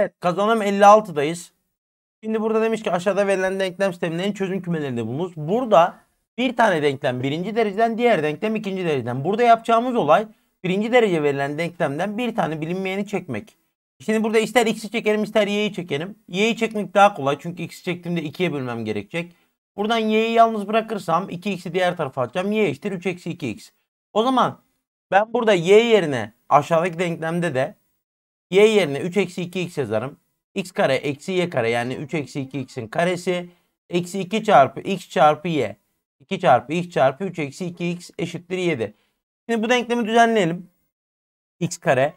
Evet. Kazanım 56'dayız. Şimdi burada demiş ki aşağıda verilen denklem sistemlerinin çözüm kümelerinde bulunuz. Burada bir tane denklem birinci dereceden diğer denklem ikinci dereceden. Burada yapacağımız olay birinci derece verilen denklemden bir tane bilinmeyeni çekmek. Şimdi burada ister x'i çekelim ister y'yi çekelim. Y'yi çekmek daha kolay çünkü x'i çektiğimde 2'ye bölmem gerekecek. Buradan y'yi yalnız bırakırsam 2x'i diğer tarafa atacağım. y eşittir 3 eksi 2x. O zaman ben burada y yerine aşağıdaki denklemde de Y yerine 3 eksi 2x yazarım. X kare eksi y kare yani 3 eksi 2x'in karesi. Eksi 2 çarpı x çarpı y. 2 çarpı x çarpı 3 eksi 2x eşittir 7. Şimdi bu denklemi düzenleyelim. x kare.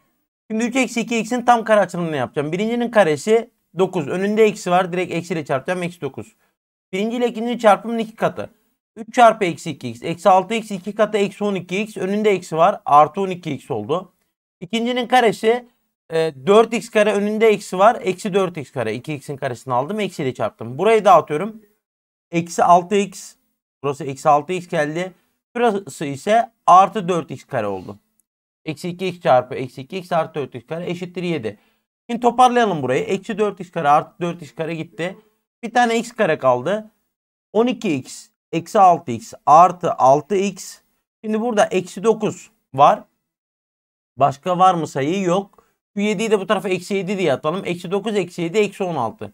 Şimdi 3 eksi 2x'in tam kare açılımını yapacağım. Birincinin karesi 9. Önünde eksi var. Direkt eksiyle çarpacağım. Eksi 9. Birinci ile ikinci çarpımın iki katı. 3 çarpı eksi 2x. Eksi 6x 2 katı eksi 12x. Önünde eksi var. Artı 12x oldu. İkincinin karesi e, ee, 4x kare önünde eksi var. Eksi 4x kare. 2x'in karesini aldım. Eksiyle çarptım. Burayı dağıtıyorum. Eksi 6x. Burası eksi 6x geldi. Burası ise artı 4x kare oldu. Eksi 2x çarpı eksi 2x artı 4x kare eşittir 7. Şimdi toparlayalım burayı. Eksi 4x kare artı 4x kare gitti. Bir tane x kare kaldı. 12x eksi 6x artı 6x. Şimdi burada eksi 9 var. Başka var mı sayı? Yok. Şu 7'yi de bu tarafa eksi 7 diye atalım. Eksi 9 eksi 7 eksi 16.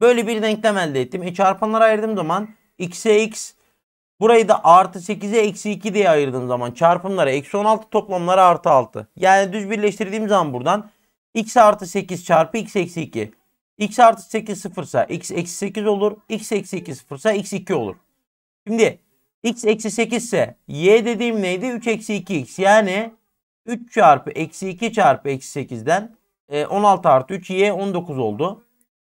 Böyle bir denklem elde ettim. E çarpanlara ayırdığım zaman x'e x burayı da artı 8'e eksi 2 diye ayırdığım zaman çarpımlara eksi 16 toplamlara artı 6. Yani düz birleştirdiğim zaman buradan x artı 8 çarpı x eksi 2. x artı 8 sıfırsa x eksi 8 olur. x eksi 2 sıfırsa x 2 olur. Şimdi x eksi 8 ise y dediğim neydi? 3 eksi 2x yani 3 çarpı eksi 2 çarpı eksi 8'den 16 e, artı 3y 19 oldu.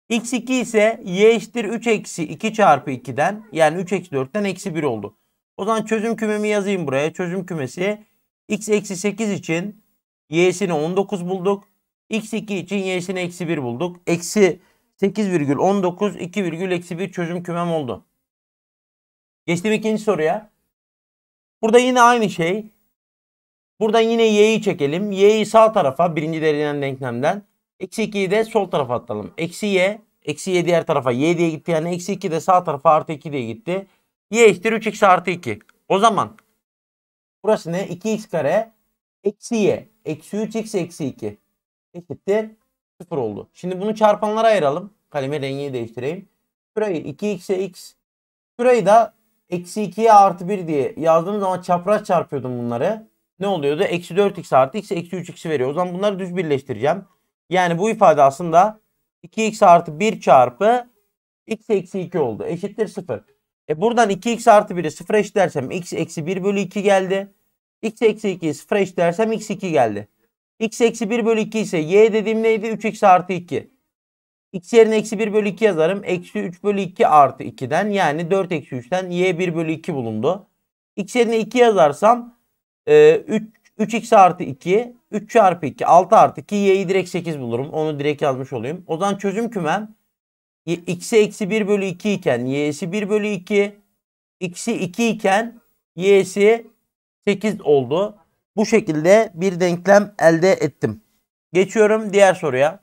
x2 ise y eşittir 3 eksi 2 çarpı 2'den yani 3 eksi 4'ten eksi 1 oldu. O zaman çözüm kümemi yazayım buraya. Çözüm kümesi x eksi 8 için y'sini 19 bulduk. x2 için y'sini eksi 1 bulduk. Eksi virgül virgül eksi 2,1 çözüm kümem oldu. Geçtim ikinci soruya. Burada yine aynı şey. Buradan yine y'yi çekelim. Y'yi sağ tarafa birinci dereceden denklemden. Eksi 2'yi de sol tarafa atalım. Eksi y. Eksi y diğer tarafa y diye gitti. Yani eksi 2 de sağ tarafa artı 2 diye gitti. y eşittir 3x artı 2. O zaman burası ne? 2x kare eksi y. Eksi 3x eksi 2. Eşittir 0 oldu. Şimdi bunu çarpanlara ayıralım. Kalemi rengi değiştireyim. Şurayı 2x'e x. Şurayı da eksi 2'ye artı 1 diye yazdığım zaman çapraz çarpıyordum bunları ne oluyordu? Eksi 4x artı x eksi 3x'i veriyor. O zaman bunları düz birleştireceğim. Yani bu ifade aslında 2x artı 1 çarpı x eksi 2 oldu. Eşittir 0. E buradan 2x artı 1'i 0 eşitlersem x eksi 1 bölü 2 geldi. x eksi 2'yi 0 eşitlersem x 2 geldi. x eksi 1 bölü 2 ise y dediğim neydi? 3x artı 2. x yerine eksi 1 bölü 2 yazarım. Eksi 3 bölü 2 artı 2'den yani 4 eksi 3'ten y 1 bölü 2 bulundu. x yerine 2 yazarsam 3, ee, 3x artı 2 3 çarpı 2 6 artı 2 y'yi direkt 8 bulurum. Onu direkt yazmış olayım. O zaman çözüm kümem x'e eksi 1 bölü 2 iken y'si 1 bölü 2 x'i 2 iken y'si 8 oldu. Bu şekilde bir denklem elde ettim. Geçiyorum diğer soruya.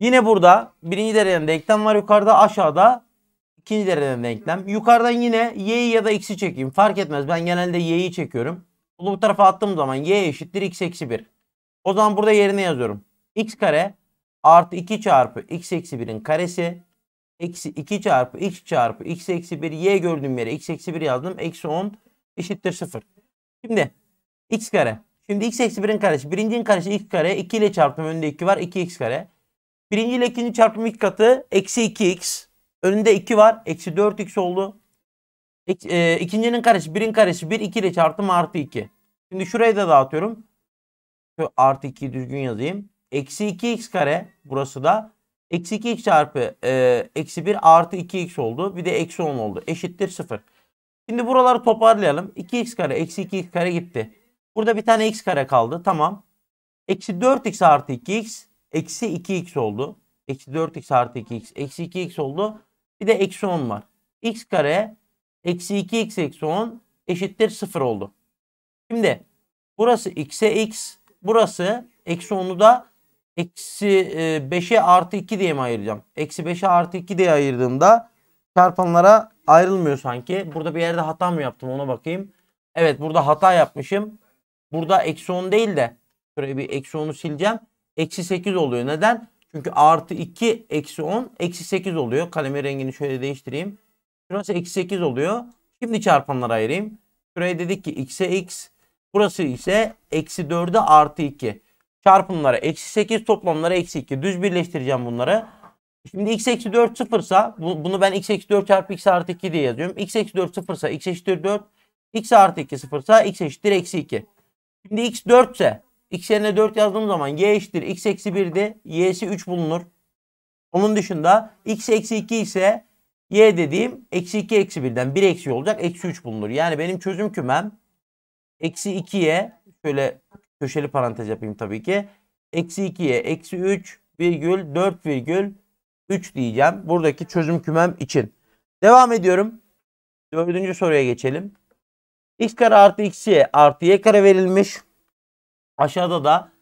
Yine burada birinci derecen denklem var yukarıda aşağıda İkinci dereceden denklem. Yukarıdan yine y'yi ya da x'i çekeyim. Fark etmez. Ben genelde y'yi çekiyorum. Bunu bu tarafa attığım zaman y eşittir x eksi 1. O zaman burada yerine yazıyorum. x kare artı 2 çarpı x eksi 1'in karesi eksi 2 çarpı x çarpı x eksi 1 y gördüğüm yere x eksi 1 yazdım. Eksi 10 eşittir 0. Şimdi x kare. Şimdi x eksi 1'in karesi. Birincinin karesi x kare. 2 ile çarptım önünde 2 var. 2x kare. Birinci ile ikinci çarpım ilk katı eksi 2x. Önünde 2 var. Eksi 4x oldu. E, ikincinin karesi 1'in karesi 1 2 ile çarptım artı 2. Şimdi şurayı da dağıtıyorum. Şu artı 2'yi düzgün yazayım. Eksi 2x kare burası da. Eksi 2x çarpı e, eksi 1 artı 2x oldu. Bir de eksi 10 oldu. Eşittir 0. Şimdi buraları toparlayalım. 2x kare eksi 2x kare gitti. Burada bir tane x kare kaldı. Tamam. Eksi 4x artı 2x eksi 2x oldu. Eksi 4x artı 2x eksi 2x oldu. Bir de eksi 10 var. X kare eksi 2x eksi 10 eşittir 0 oldu. Şimdi burası x'e x burası eksi 10'u da eksi 5'e artı 2 diye mi ayıracağım? Eksi 5'e artı 2 diye ayırdığımda çarpanlara ayrılmıyor sanki. Burada bir yerde hata mı yaptım ona bakayım. Evet burada hata yapmışım. Burada eksi 10 değil de şuraya bir eksi 10'u sileceğim. Eksi 8 oluyor. Neden? Çünkü artı 2 eksi 10 eksi 8 oluyor. Kalemi rengini şöyle değiştireyim. Şurası eksi 8 oluyor. Şimdi çarpanlara ayırayım. Şuraya dedik ki x'e x. Burası ise eksi 4'e artı 2. Çarpımları eksi 8 toplamları eksi 2. Düz birleştireceğim bunları. Şimdi x eksi 4 sıfırsa bunu ben x eksi 4 çarpı x artı 2 diye yazıyorum. x eksi 4 sıfırsa x eşittir 4. x artı 2 sıfırsa x eşittir eksi 2. Şimdi x 4 ise X yerine 4 yazdığım zaman y eşittir. X eksi 1'di. Y'si 3 bulunur. Onun dışında x eksi 2 ise y dediğim eksi 2 eksi 1'den 1 eksi olacak. Eksi 3 bulunur. Yani benim çözüm kümem eksi 2'ye şöyle köşeli parantez yapayım tabii ki. Eksi 2'ye eksi 3 virgül 4 virgül 3 diyeceğim. Buradaki çözüm kümem için. Devam ediyorum. Dördüncü soruya geçelim. x kare artı x'ye artı y kare verilmiş. Aşağıda da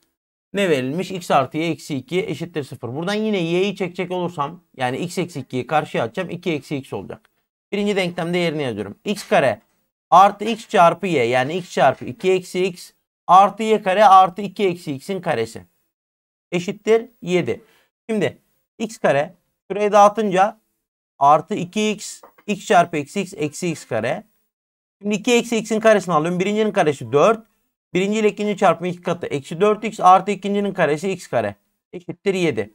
ne verilmiş? x artı y eksi 2 eşittir 0. Buradan yine y'yi çekecek olursam yani x eksi 2'yi karşıya atacağım. 2 eksi x olacak. Birinci denklemde yerine yazıyorum. x kare artı x çarpı y yani x çarpı 2 eksi x artı y kare artı 2 eksi x'in karesi eşittir 7. Şimdi x kare şuraya dağıtınca artı 2x x çarpı eksi x eksi x kare. Şimdi 2 eksi x'in karesini alıyorum. Birincinin karesi 4. Birinci ile ikinci çarpımı iki katı. Eksi 4x artı ikincinin karesi x kare. Eşittir 7.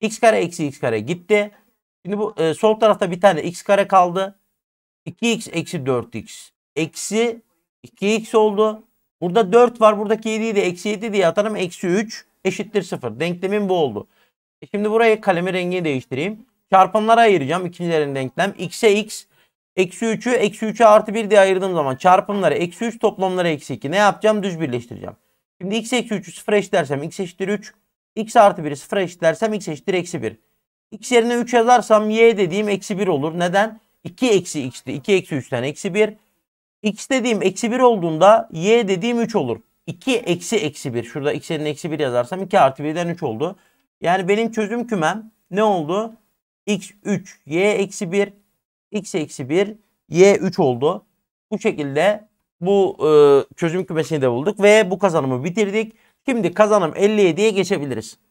x kare eksi x kare gitti. Şimdi bu e, sol tarafta bir tane x kare kaldı. 2x eksi 4x. Eksi 2x oldu. Burada 4 var. Buradaki 7'yi de eksi 7 diye atarım. Eksi 3 eşittir 0. Denklemin bu oldu. E şimdi buraya kalemi rengini değiştireyim. Çarpanlara ayıracağım. ikincilerin denklem. x'e x Eksi 3'ü eksi 3'e artı 1 diye ayırdığım zaman çarpımları eksi 3 toplamları eksi 2. Ne yapacağım? Düz birleştireceğim. Şimdi x eksi 3'ü 0 eşitlersem x eşittir 3. x artı 1'i 0 eşitlersem x eşittir eksi 1. x yerine 3 yazarsam y dediğim eksi 1 olur. Neden? 2 eksi x'ti. 2 eksi 3'ten eksi 1. x dediğim eksi 1 olduğunda y dediğim 3 olur. 2 eksi eksi 1. Şurada x yerine eksi 1 yazarsam 2 artı 1'den 3 oldu. Yani benim çözüm kümem ne oldu? x 3, y eksi 1, x eksi 1 y 3 oldu. Bu şekilde bu e, çözüm kümesini de bulduk ve bu kazanımı bitirdik. Şimdi kazanım 57'ye geçebiliriz.